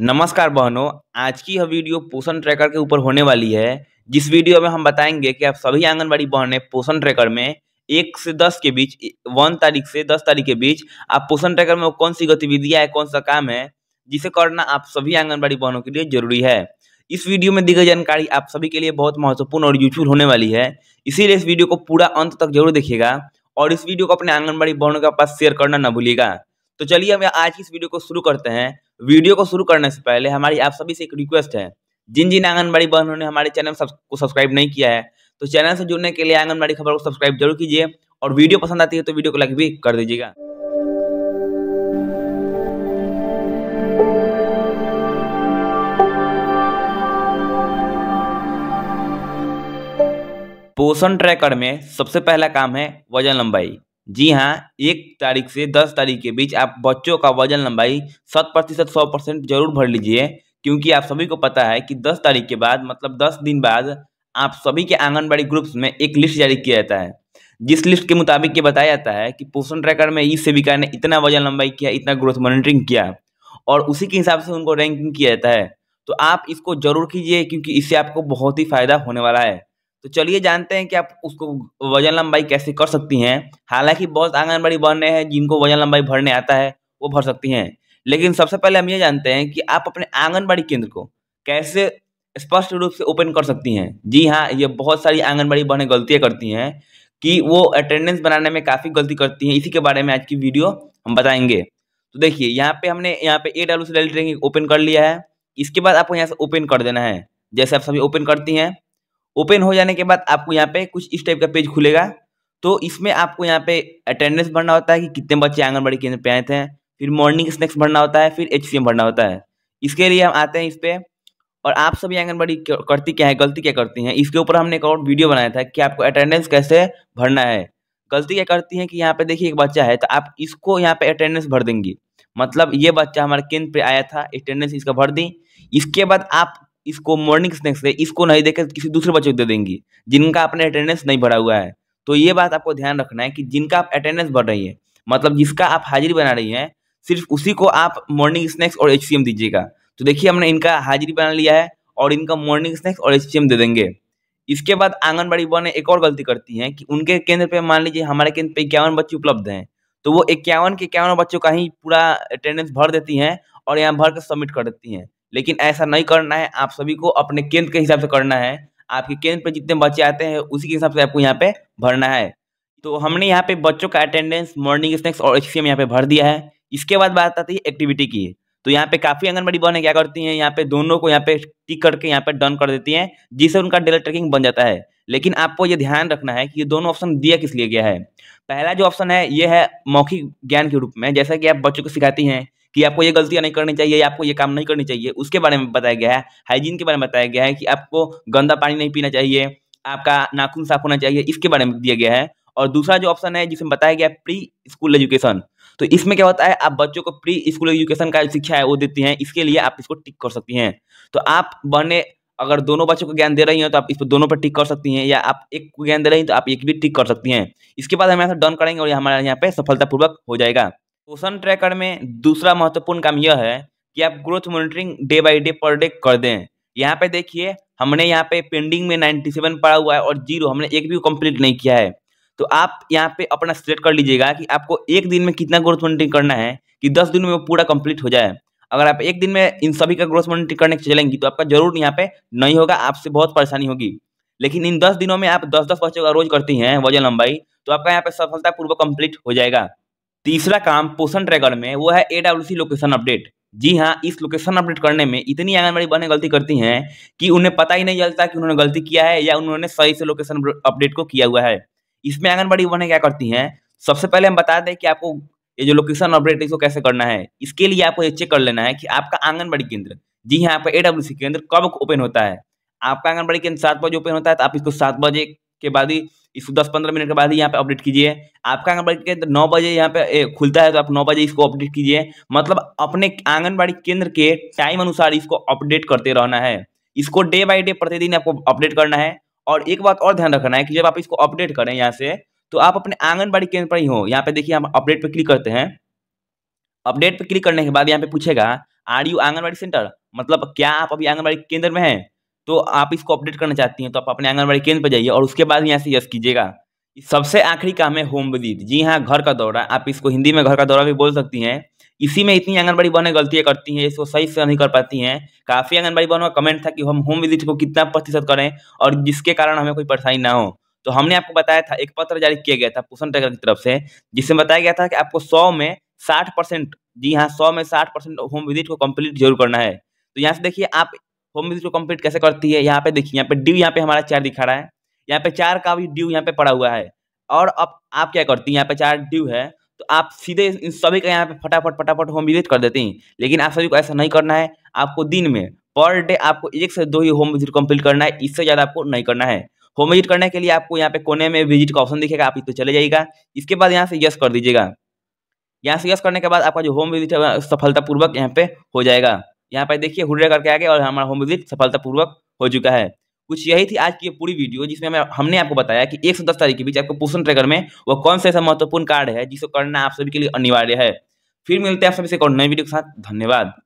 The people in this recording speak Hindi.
नमस्कार बहनों आज की यह वीडियो पोषण ट्रैकर के ऊपर होने वाली है जिस वीडियो में हम बताएंगे कि आप सभी आंगनबाड़ी बहनें पोषण ट्रैकर में एक से दस के बीच वन तारीख से दस तारीख के बीच आप पोषण ट्रैकर में कौन सी गतिविधियां है कौन सा काम है जिसे करना आप सभी आंगनबाड़ी बहनों के लिए जरूरी है इस वीडियो में दी गई जानकारी आप सभी के लिए बहुत महत्वपूर्ण और यूजफुल होने वाली है इसीलिए इस वीडियो को पूरा अंत तक जरूर देखिएगा और इस वीडियो को अपने आंगनबाड़ी बहनों के पास शेयर करना न भूलिएगा तो चलिए हम आज की इस वीडियो को शुरू करते हैं वीडियो को शुरू करने से पहले हमारी आप सभी से एक रिक्वेस्ट है जिन जिन आंगनबाड़ी बहनों ने हमारे चैनल को सब्सक्राइब नहीं किया है तो चैनल से जुड़ने के लिए आंगनबाड़ी खबर को सब्सक्राइब जरूर कीजिए और वीडियो पसंद आती है तो वीडियो को लाइक भी कर दीजिएगा पोषण ट्रैकर में सबसे पहला काम है वजन लंबाई जी हाँ एक तारीख से दस तारीख के बीच आप बच्चों का वजन लंबाई शत प्रतिशत सौ परसेंट जरूर भर लीजिए क्योंकि आप सभी को पता है कि दस तारीख के बाद मतलब दस दिन बाद आप सभी के आंगनबाड़ी ग्रुप्स में एक लिस्ट जारी किया जाता है जिस लिस्ट के मुताबिक ये बताया जाता है कि पोषण ट्रैकर में इस सेविका ने इतना वजन लंबाई किया इतना ग्रोथ मॉनिटरिंग किया और उसी के हिसाब से उनको रैंकिंग किया जाता है तो आप इसको जरूर कीजिए क्योंकि इससे आपको बहुत ही फायदा होने वाला है तो चलिए जानते हैं कि आप उसको वजन लंबाई कैसे कर सकती हैं हालांकि बहुत आंगनबाड़ी बहनें हैं जिनको वजन लंबाई भरने आता है वो भर सकती हैं लेकिन सबसे पहले हम ये जानते हैं कि आप अपने आंगनबाड़ी केंद्र को कैसे स्पष्ट रूप से ओपन कर सकती हैं जी हाँ ये बहुत सारी आंगनबाड़ी बहने गलतियाँ करती हैं कि वो अटेंडेंस बनाने में काफ़ी गलती करती हैं इसी के बारे में आज की वीडियो हम बताएंगे तो देखिए यहाँ पे हमने यहाँ पे ए डब्ल्यू सी ओपन कर लिया है इसके बाद आपको यहाँ से ओपन कर देना है जैसे आप सभी ओपन करती हैं ओपन हो जाने के बाद आपको यहाँ पे कुछ इस टाइप का पेज खुलेगा तो इसमें आपको यहाँ पे अटेंडेंस भरना होता है कि कितने बच्चे आंगनबाड़ी केंद्र पे आए थे फिर मॉर्निंग स्नैक्स भरना होता है फिर एच भरना होता है इसके लिए हम आते हैं इस पर और आप सभी आंगनबाड़ी करती क्या है गलती क्या करती हैं इसके ऊपर हमने एक और वीडियो बनाया था कि आपको अटेंडेंस कैसे भरना है गलती क्या करती हैं कि यहाँ पे देखिए एक बच्चा है तो आप इसको यहाँ पे अटेंडेंस भर देंगी मतलब ये बच्चा हमारे केंद्र पे आया था अटेंडेंस इसका भर दी इसके बाद आप इसको मॉर्निंग स्नैक्स दे इसको नहीं देकर तो किसी दूसरे बच्चे को दे देंगी जिनका आपने अटेंडेंस नहीं भरा हुआ है तो ये बात आपको ध्यान रखना है कि जिनका आप अटेंडेंस भर रही है मतलब जिसका आप हाजिरी बना रही हैं सिर्फ उसी को आप मॉर्निंग स्नैक्स और एच दीजिएगा तो देखिए हमने इनका हाजिरी बना लिया है और इनका मॉर्निंग स्नैक्स और एच दे देंगे इसके बाद आंगनबाड़ी बहनें एक और गलती करती हैं कि उनके केंद्र पे मान लीजिए हमारे केंद्र पे इक्यावन बच्चे उपलब्ध हैं तो वो इक्यावन के इक्यावन बच्चों का ही पूरा अटेंडेंस भर देती हैं और यहाँ भर कर सबमिट कर देती हैं लेकिन ऐसा नहीं करना है आप सभी को अपने केंद्र के हिसाब से करना है आपके केंद्र पर जितने बच्चे आते हैं उसी के हिसाब से आपको यहाँ पे भरना है तो हमने यहाँ पे बच्चों का अटेंडेंस मॉर्निंग स्नैक्स और एच यहाँ पे भर दिया है इसके बाद बात आती है एक्टिविटी की तो यहाँ पे काफ़ी आंगनबाड़ी बहने क्या करती हैं यहाँ पे दोनों को यहाँ पे टिक करके यहाँ पे डन कर देती हैं जिससे उनका डेटा ट्रैकिंग बन जाता है लेकिन आपको ये ध्यान रखना है कि ये दोनों ऑप्शन दिया किस लिए गया है पहला जो ऑप्शन है ये है मौखिक ज्ञान के रूप में जैसा कि आप बच्चों को सिखाती हैं कि आपको ये गलतियाँ नहीं करनी चाहिए आपको ये काम नहीं करनी चाहिए उसके बारे में बताया गया है हाइजीन के बारे में बताया गया है कि आपको गंदा पानी नहीं पीना चाहिए आपका नाखून साफ होना चाहिए इसके बारे में दिया गया है और दूसरा जो ऑप्शन है जिसमें बताया गया प्री स्कूल एजुकेशन तो इसमें क्या होता है आप बच्चों को प्री स्कूल एजुकेशन का शिक्षा है वो देती हैं इसके लिए आप इसको टिक कर सकती हैं तो आप बने अगर दोनों बच्चों को ज्ञान दे रही हैं तो आप इस पर दोनों पर टिक कर सकती हैं या आप एक को ज्ञान दे रही हैं तो आप एक भी टिक कर सकती हैं इसके बाद हम यहाँ डन करेंगे और हमारा यहाँ पे सफलतापूर्वक हो जाएगा पोषण ट्रैकर में दूसरा महत्वपूर्ण काम यह है कि आप growth monitoring day by day पर डे कर दें यहाँ पे देखिए हमने यहाँ पे पेंडिंग में 97 पड़ा हुआ है और जीरो हमने एक भी कंप्लीट नहीं किया है तो आप यहाँ पे अपना सिलेक्ट कर लीजिएगा कि आपको एक दिन में कितना ग्रोथ मॉनिटरिंग करना है कि दस दिन में वो पूरा कम्प्लीट हो जाए अगर आप एक दिन में इन सभी का ग्रोथ मॉनिटरिंग करने चलेंगी तो आपका जरूर यहाँ पे नहीं होगा आपसे बहुत परेशानी होगी लेकिन इन दस दिनों में आप दस दस बच्चों का रोज करती हैं वजन लंबाई तो आपका यहाँ पे पूर्वक कंप्लीट हो जाएगा तीसरा काम पोषण ट्रैकर में वो है ए लोकेशन अपडेट जी हाँ इस लोकेशन अपडेट करने में इतनी आंगनबाड़ी बहने गलती करती हैं कि उन्हें पता ही नहीं चलता कि उन्होंने गलती किया है या उन्होंने सही से लोकेशन अपडेट को किया हुआ है इसमें आंगनबाड़ी बहने क्या करती हैं सबसे पहले हम बता दें कि आपको ये जो लोकेशन अपडेट इसको कैसे करना है इसके लिए आपको ये चेक कर लेना है कि आपका आंगनबाड़ी केंद्र जी हाँ आपका ए केंद्र कब ओपन होता है आपका आंगनबाड़ी केंद्र सात बजे ओपन होता है तो आप इसको सात बजे के बाद ही इसको दस पंद्रह मिनट के बाद ही यहाँ पे अपडेट कीजिए आपका आंगनबाड़ी केंद्र नौ बजे यहाँ पे खुलता है तो आप नौ बजे इसको अपडेट कीजिए मतलब अपने आंगनबाड़ी केंद्र के टाइम अनुसार इसको अपडेट करते रहना है इसको डे बाई डे प्रतिदिन आपको अपडेट करना है और एक बात और ध्यान रखना है कि जब आप इसको अपडेट करें यहाँ से तो आप अपने आंगनबाड़ी केंद्र पर ही हो यहाँ पे देखिए आप अपडेट पर क्लिक करते हैं अपडेट पर क्लिक करने के बाद यहाँ पे पूछेगा आर यू आंगनबाड़ी सेंटर मतलब क्या आप अभी आंगनबाड़ी केंद्र में हैं तो आप इसको अपडेट करना चाहती हैं तो आप अपने आंगनबाड़ी केंद्र पर जाइए और उसके बाद यहाँ से यस कीजिएगा सबसे आखिरी काम है होम विजिट जी हाँ घर का दौरा आप इसको हिंदी में घर का दौरा भी बोल सकती हैं इसी में इतनी आंगनबाड़ी बहनें गलतियाँ करती हैं इसको सही से नहीं कर पाती हैं काफ़ी आंगनबाड़ी बहनों का कमेंट था कि हम होम विजिट को कितना प्रतिशत करें और जिसके कारण हमें कोई परेशानी ना हो तो हमने आपको बताया था एक पत्र जारी किया गया था पोषण टैगर की तरफ से जिसमें बताया गया था कि आपको सौ में साठ जी हाँ सौ में साठ होम विजिट को कम्प्लीट जरूर करना है तो यहाँ से देखिए आप होम विजिट को कम्पीट कैसे करती है यहाँ पे देखिए यहाँ पे ड्यू यहाँ पे हमारा चार दिखा रहा है यहाँ पे चार का भी ड्यू यहाँ पे पड़ा हुआ है और अब आप क्या करती हैं यहाँ पे चार ड्यू है तो आप सीधे इन सभी का यहाँ पे फटाफट फटाफट होम विजिट कर देती हैं लेकिन आप सभी को ऐसा नहीं करना है आपको दिन में पर डे आपको एक से दो ही होम विजिट कम्प्लीट करना है इससे ज़्यादा आपको नहीं करना है होम विजिट करने के लिए आपको यहाँ पे कोने में विजिट का ऑप्शन दिखेगा आप इस तो चले जाइएगा इसके बाद यहाँ से यस कर दीजिएगा यहाँ से यस करने के बाद आपका जो होम विजिट है सफलतापूर्वक यहाँ पे हो जाएगा यहाँ पर देखिए हुर्रे करके आ गए और हमारा होम विजिट सफलतापूर्वक हो चुका है कुछ यही थी आज की पूरी वीडियो जिसमें हमें हमने आपको बताया कि एक सौ दस तारीख के बीच आपको पोषण ट्रैकर में वो कौन सा ऐसा महत्वपूर्ण कार्ड है जिसको करना आप सभी के लिए अनिवार्य है फिर मिलते हैं आप सभी से और नई वीडियो के साथ धन्यवाद